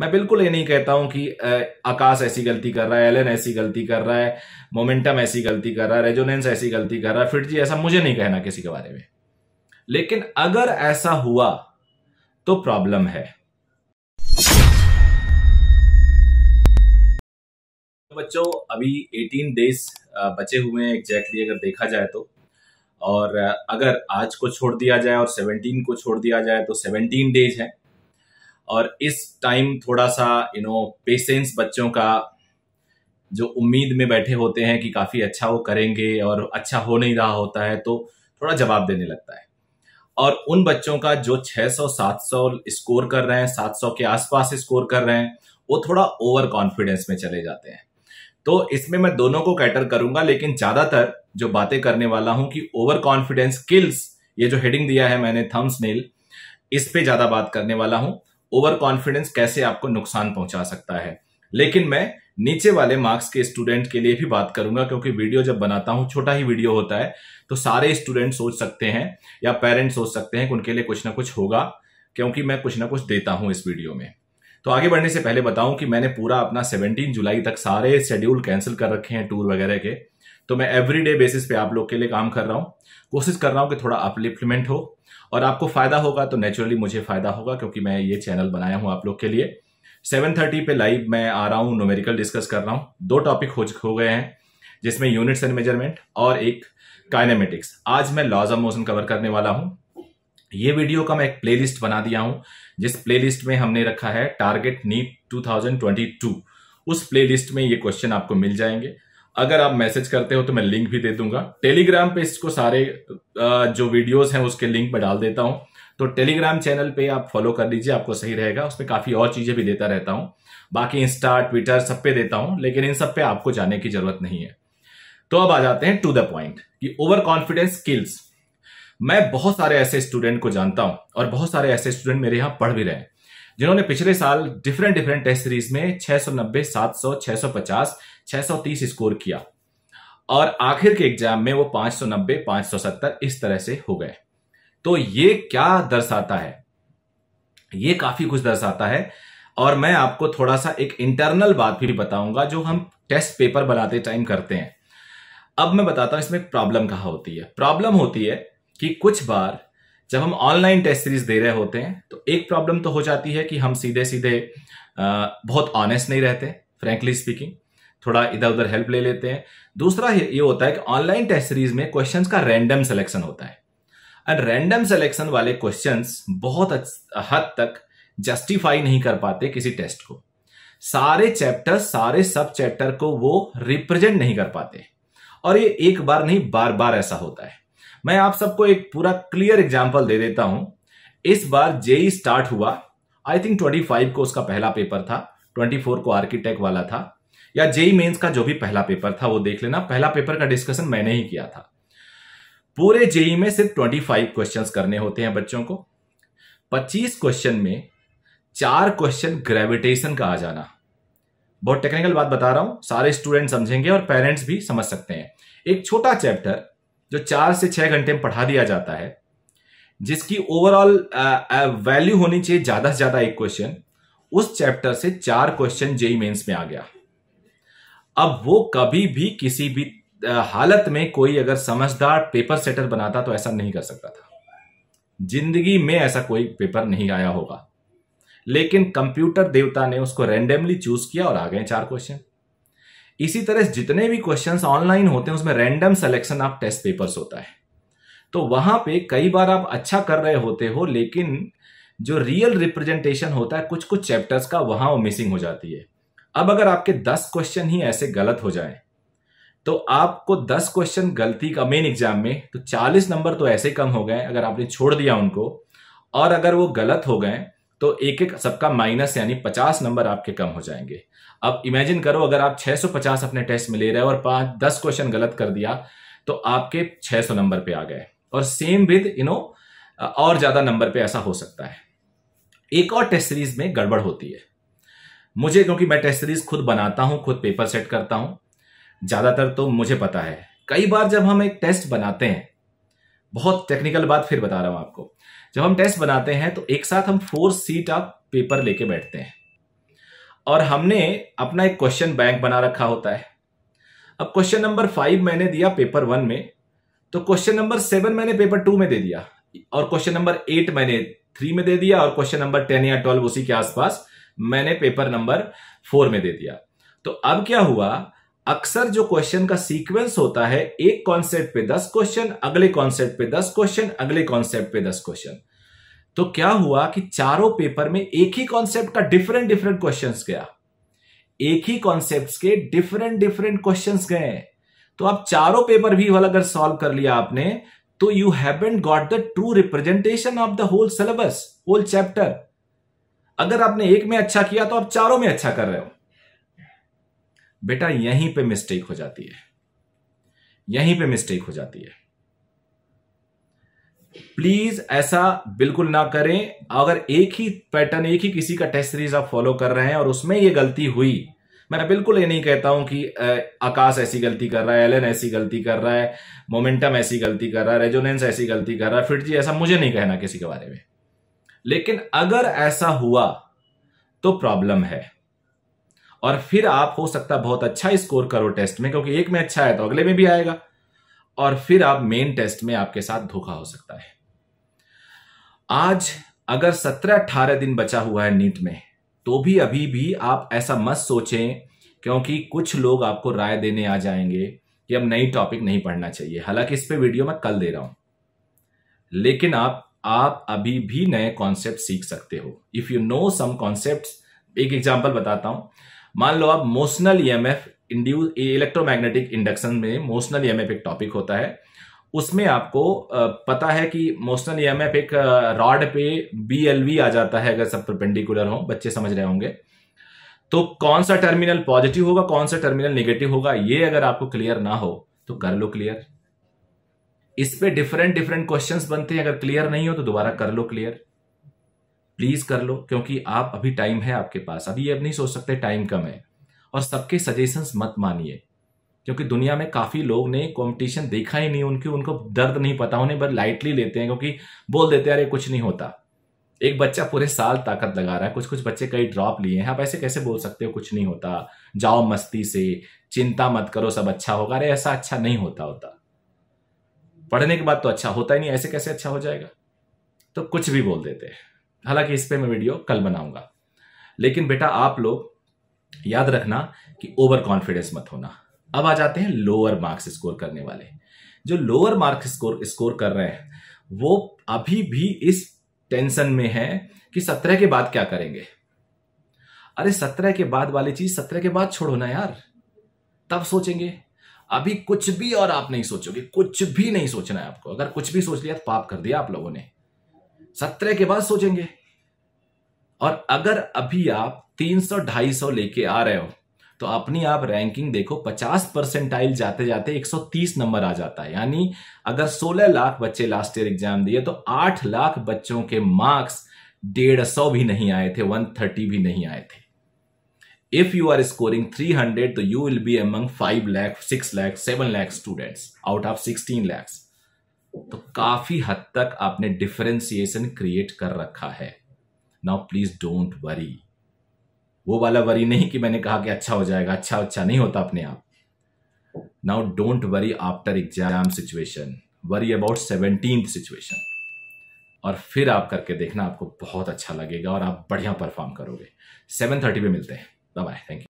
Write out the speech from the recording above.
मैं बिल्कुल ये नहीं कहता हूं कि आकाश ऐसी गलती कर रहा है एलन ऐसी गलती कर रहा है मोमेंटम ऐसी गलती कर रहा है रेजोनेंस ऐसी गलती कर रहा है फिर जी ऐसा मुझे नहीं कहना किसी के बारे में लेकिन अगर ऐसा हुआ तो प्रॉब्लम है तो बच्चों अभी 18 डेज बचे हुए हैं एग्जैक्टली अगर देखा जाए तो और अगर आज को छोड़ दिया जाए और 17 को छोड़ दिया जाए तो 17 डेज है और इस टाइम थोड़ा सा यू नो पेशेंस बच्चों का जो उम्मीद में बैठे होते हैं कि काफ़ी अच्छा वो करेंगे और अच्छा हो नहीं रहा होता है तो थोड़ा जवाब देने लगता है और उन बच्चों का जो 600-700 स्कोर कर रहे हैं 700 के आसपास स्कोर कर रहे हैं वो थोड़ा ओवर कॉन्फिडेंस में चले जाते हैं तो इसमें मैं दोनों को कैटर करूंगा लेकिन ज़्यादातर जो बातें करने वाला हूं कि ओवर कॉन्फिडेंस किल्स ये जो हेडिंग दिया है मैंने थम्स नेल इस पे ज़्यादा बात करने वाला हूं ओवर कॉन्फिडेंस कैसे आपको नुकसान पहुंचा सकता है लेकिन मैं नीचे वाले मार्क्स के स्टूडेंट के लिए भी बात करूंगा क्योंकि वीडियो जब बनाता हूं छोटा ही वीडियो होता है तो सारे स्टूडेंट सोच सकते हैं या पेरेंट्स सोच सकते हैं कि उनके लिए कुछ ना कुछ होगा क्योंकि मैं कुछ ना कुछ देता हूं इस वीडियो में तो आगे बढ़ने से पहले बताऊं कि मैंने पूरा अपना 17 जुलाई तक सारे शेड्यूल कैंसिल कर रखे हैं टूर वगैरह के तो मैं एवरीडे बेसिस पे आप लोग के लिए काम कर रहा हूं कोशिश कर रहा हूं कि थोड़ा अपलिप्लीमेंट हो और आपको फ़ायदा होगा तो नेचुरली मुझे फ़ायदा होगा क्योंकि मैं ये चैनल बनाया हूं आप लोग के लिए 7:30 पे लाइव मैं आ रहा हूं नोमेरिकल डिस्कस कर रहा हूं दो टॉपिक हो, हो गए हैं जिसमें यूनिट्स एंड मेजरमेंट और एक काइनेमेटिक्स आज मैं लॉज ऑफ मोशन कवर करने वाला हूँ ये वीडियो का मैं एक प्लेलिस्ट बना दिया हूं जिस प्लेलिस्ट में हमने रखा है टारगेट नीट 2022 उस प्लेलिस्ट में ये क्वेश्चन आपको मिल जाएंगे अगर आप मैसेज करते हो तो मैं लिंक भी दे दूंगा टेलीग्राम पे इसको सारे जो वीडियोस हैं उसके लिंक में डाल देता हूं तो टेलीग्राम चैनल पे आप फॉलो कर लीजिए आपको सही रहेगा उसमें काफी और चीजें भी देता रहता हूं बाकी इंस्टा ट्विटर सब पे देता हूं लेकिन इन सब पे आपको जाने की जरूरत नहीं है तो अब आ जाते हैं टू द पॉइंट कि ओवर कॉन्फिडेंस स्किल्स मैं बहुत सारे ऐसे स्टूडेंट को जानता हूं और बहुत सारे ऐसे स्टूडेंट मेरे यहां पढ़ भी रहे हैं जिन्होंने पिछले साल डिफरेंट डिफरेंट टेस्ट सीरीज में 690, 700, 650, 630 स्कोर किया और आखिर के एग्जाम में वो 590, 570 इस तरह से हो गए तो ये क्या दर्शाता है ये काफी कुछ दर्शाता है और मैं आपको थोड़ा सा एक इंटरनल बात भी बताऊंगा जो हम टेस्ट पेपर बनाते टाइम करते हैं अब मैं बताता हूं इसमें प्रॉब्लम कहा होती है प्रॉब्लम होती है कि कुछ बार जब हम ऑनलाइन टेस्ट सीरीज दे रहे होते हैं तो एक प्रॉब्लम तो हो जाती है कि हम सीधे सीधे बहुत ऑनेस्ट नहीं रहते फ्रेंकली स्पीकिंग थोड़ा इधर उधर हेल्प ले लेते हैं दूसरा ये होता है कि ऑनलाइन टेस्ट सीरीज में क्वेश्चंस का रैंडम सिलेक्शन होता है एंड रैंडम सिलेक्शन वाले क्वेश्चंस बहुत हद तक जस्टिफाई नहीं कर पाते किसी टेस्ट को सारे चैप्टर सारे सब चैप्टर को वो रिप्रेजेंट नहीं कर पाते और ये एक बार नहीं बार बार ऐसा होता है मैं आप सबको एक पूरा क्लियर एग्जाम्पल दे देता हूं इस बार जेई स्टार्ट हुआ आई थिंक ट्वेंटी फाइव को उसका पहला पेपर था ट्वेंटी फोर को आर्किटेक्ट वाला था या जेई मेंस का जो भी पहला पेपर था वो देख लेना पहला पेपर का डिस्कशन मैंने ही किया था पूरे जेई में सिर्फ 25 क्वेश्चन करने होते हैं बच्चों को 25 क्वेश्चन में चार क्वेश्चन ग्रेविटेशन का आ जाना बहुत टेक्निकल बात बता रहा हूं सारे स्टूडेंट समझेंगे और पेरेंट्स भी समझ सकते हैं एक छोटा चैप्टर जो चार से छह घंटे में पढ़ा दिया जाता है जिसकी ओवरऑल वैल्यू होनी चाहिए ज्यादा से ज्यादा एक क्वेश्चन उस चैप्टर से चार क्वेश्चन जेई मेन्स में आ गया अब वो कभी भी किसी भी हालत में कोई अगर समझदार पेपर सेटर बनाता तो ऐसा नहीं कर सकता था जिंदगी में ऐसा कोई पेपर नहीं आया होगा लेकिन कंप्यूटर देवता ने उसको रैंडमली चूज किया और आ गए चार क्वेश्चन इसी तरह जितने भी क्वेश्चन ऑनलाइन होते हैं उसमें random selection of test papers होता है तो वहां पे कई बार आप अच्छा कर रहे होते हो लेकिन जो रियल रिप्रेजेंटेशन होता है कुछ कुछ चैप्टर्स का वहां वो मिसिंग हो जाती है अब अगर आपके दस क्वेश्चन ही ऐसे गलत हो जाए तो आपको दस क्वेश्चन गलती का मेन एग्जाम में तो चालीस नंबर तो ऐसे कम हो गए अगर आपने छोड़ दिया उनको और अगर वो गलत हो गए तो एक एक सबका माइनस यानी पचास नंबर आपके कम हो जाएंगे अब इमेजिन करो अगर आप 650 अपने टेस्ट में ले रहे हो और पांच दस क्वेश्चन गलत कर दिया तो आपके 600 नंबर पे आ गए और सेम विद यू नो और ज़्यादा नंबर पे ऐसा हो सकता है एक और टेस्ट सीरीज में गड़बड़ होती है मुझे क्योंकि मैं टेस्ट सीरीज खुद बनाता हूं खुद पेपर सेट करता हूं ज़्यादातर तो मुझे पता है कई बार जब हम एक टेस्ट बनाते हैं बहुत टेक्निकल बात फिर बता रहा हूं आपको जब हम टेस्ट बनाते हैं तो एक साथ हम फोर सीट आप पेपर लेके बैठते हैं और हमने अपना एक क्वेश्चन बैंक बना रखा होता है अब क्वेश्चन नंबर फाइव मैंने दिया पेपर वन में तो क्वेश्चन नंबर सेवन मैंने पेपर टू में दे दिया और क्वेश्चन नंबर एट मैंने थ्री में दे दिया और क्वेश्चन नंबर टेन या ट्वेल्व उसी के आसपास मैंने पेपर नंबर फोर में दे दिया तो अब क्या हुआ अक्सर जो क्वेश्चन का सीक्वेंस होता है एक कॉन्सेप्ट पे दस क्वेश्चन अगले कॉन्सेप्ट पे दस क्वेश्चन अगले कॉन्सेप्ट पे दस क्वेश्चन तो क्या हुआ कि चारों पेपर में एक ही कॉन्सेप्ट का डिफरेंट डिफरेंट क्वेश्चन गया एक ही कॉन्सेप्ट के डिफरेंट डिफरेंट क्वेश्चन गए तो आप चारों पेपर भी वाला अगर सॉल्व कर लिया आपने तो you and got the true representation of the whole syllabus whole chapter अगर आपने एक में अच्छा किया तो आप चारों में अच्छा कर रहे हो बेटा यहीं पे मिस्टेक हो जाती है यहीं पे मिस्टेक हो जाती है प्लीज ऐसा बिल्कुल ना करें अगर एक ही पैटर्न एक ही किसी का टेस्ट सीरीज आप फॉलो कर रहे हैं और उसमें ये गलती हुई मैं बिल्कुल ये नहीं कहता हूं कि आकाश ऐसी गलती कर रहा है एलन ऐसी गलती कर रहा है मोमेंटम ऐसी गलती कर रहा है रेजोनेंस ऐसी गलती कर रहा है फिट जी ऐसा मुझे नहीं कहना किसी के बारे में लेकिन अगर ऐसा हुआ तो प्रॉब्लम है और फिर आप हो सकता बहुत अच्छा स्कोर करो टेस्ट में क्योंकि एक में अच्छा है तो अगले में भी आएगा और फिर आप मेन टेस्ट में आपके साथ धोखा हो सकता है आज अगर सत्रह अठारह दिन बचा हुआ है नीट में तो भी अभी भी आप ऐसा मत सोचें क्योंकि कुछ लोग आपको राय देने आ जाएंगे कि अब नई टॉपिक नहीं पढ़ना चाहिए हालांकि इस पर वीडियो मैं कल दे रहा हूं लेकिन आप आप अभी भी नए कॉन्सेप्ट सीख सकते हो if you know some concept एक एग्जाम्पल बताता हूं मान लो आप motional EMF e induced electromagnetic induction में मोशनल ईएमएफ एक टॉपिक होता है उसमें आपको पता है कि मोशनल ईएमएफ एक रॉड पे बीएलवी आ जाता है अगर सब परपेंडिकुलर हो बच्चे समझ रहे होंगे तो कौन सा टर्मिनल पॉजिटिव होगा कौन सा टर्मिनल नेगेटिव होगा ये अगर आपको क्लियर ना हो तो कर लो क्लियर इस पे डिफरेंट डिफरेंट क्वेश्चंस बनते हैं अगर क्लियर नहीं हो तो दोबारा कर लो क्लियर प्लीज कर लो क्योंकि आप अभी टाइम है आपके पास अभी ये अब नहीं सोच सकते टाइम कम है और सबके सजेशंस मत मानिए क्योंकि दुनिया में काफ़ी लोग ने कंपटीशन देखा ही नहीं उनके उनको दर्द नहीं पता उन्हें बस लाइटली लेते हैं क्योंकि बोल देते हैं अरे कुछ नहीं होता एक बच्चा पूरे साल ताकत लगा रहा है कुछ कुछ बच्चे कई ड्रॉप लिए हैं आप ऐसे कैसे बोल सकते हो कुछ नहीं होता जाओ मस्ती से चिंता मत करो सब अच्छा होगा अरे ऐसा अच्छा नहीं होता होता पढ़ने के बाद तो अच्छा होता ही नहीं ऐसे कैसे अच्छा हो जाएगा तो कुछ भी बोल देते हैं हालांकि इस पर मैं वीडियो कल बनाऊंगा लेकिन बेटा आप लोग याद रखना कि ओवर कॉन्फिडेंस मत होना अब आ जाते हैं लोअर मार्क्स स्कोर करने वाले जो लोअर मार्क्स स्कोर स्कोर कर रहे हैं वो अभी भी इस टेंशन में है कि सत्रह के बाद क्या करेंगे अरे सत्रह के बाद वाली चीज सत्रह के बाद छोड़ो ना यार तब सोचेंगे अभी कुछ भी और आप नहीं सोचोगे कुछ भी नहीं सोचना है आपको अगर कुछ भी सोच लिया तो पाप कर दिया आप लोगों ने सत्रह के बाद सोचेंगे और अगर अभी आप 300 250 लेके आ रहे हो तो अपनी आप रैंकिंग देखो 50 परसेंटाइल जाते जाते 130 नंबर आ जाता है यानी अगर 16 लाख बच्चे लास्ट ईयर एग्जाम दिए तो 8 लाख बच्चों के मार्क्स डेढ़ सौ भी नहीं आए थे 130 भी नहीं आए थे इफ यू आर स्कोरिंग 300 तो you will be among 5 lakh 6 lakh 7 lakh students out of 16 lakh तो काफी हद तक आपने डिफरेंसिएशन क्रिएट कर रखा है नाउ प्लीज डोंट वरी वो वाला वरी नहीं कि मैंने कहा कि अच्छा हो जाएगा अच्छा अच्छा नहीं होता अपने आप now don't worry after exam situation worry about seventeen situation और फिर आप करके देखना आपको बहुत अच्छा लगेगा और आप बढ़िया परफॉर्म करोगे सेवन थर्टी पे मिलते हैं बाय थैंक यू